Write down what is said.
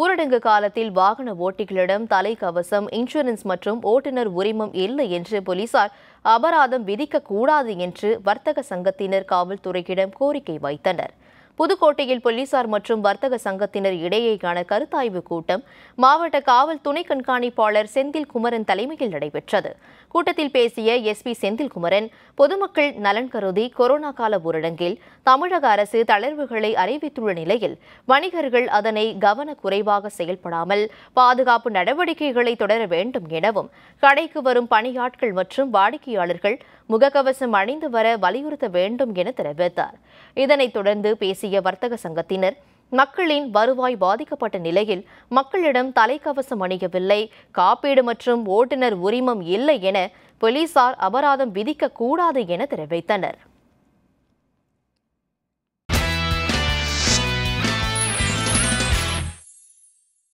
ஊரடங்கு காலத்தில் வாகன ஓட்டிகளிடம் தலைக்கவசம் இன்சூரன்ஸ் மற்றும் ஓட்டுநர் உரிமம் இல்லை என்று போலீசார் அபராதம் விதிக்கக்கூடாது என்று வர்த்தக சங்கத்தினர் காவல்துறையிடம் கோரிக்கை வைத்தனர் புதுக்கோட்டையில் போலீசார் மற்றும் வர்த்தக சங்கத்தினர் இடையேயான கருத்தாய்வு கூட்டம் மாவட்ட காவல் துணை கண்காணிப்பாளர் செந்தில் குமரன் தலைமையில் நடைபெற்றது கூட்டத்தில் பேசிய எஸ் பி செந்தில்குமரன் பொதுமக்கள் நலன் கருதி கொரோனா கால ஊரடங்கில் தமிழக அரசு தளர்வுகளை அறிவித்துள்ள நிலையில் வணிகர்கள் அதனை கவனக்குறைவாக செயல்படாமல் பாதுகாப்பு நடவடிக்கைகளை தொடர வேண்டும் எனவும் கடைக்கு வரும் பணியாட்கள் மற்றும் வாடிக்கையாளர்கள் முகக்கவசம் அணிந்து வர வலியுறுத்த வேண்டும் என தெரிவித்தார் இதனைத் தொடர்ந்து பேசிய இந்திய வர்த்தக சங்கத்தினர் மக்களின் வருவாய் பாதிக்கப்பட்ட நிலையில் மக்களிடம் தலைக்கவசம் அணியவில்லை காப்பீடு மற்றும் ஓட்டுநர் உரிமம் இல்லை என போலீசார் அபராதம் விதிக்கக்கூடாது என தெரிவித்தனர்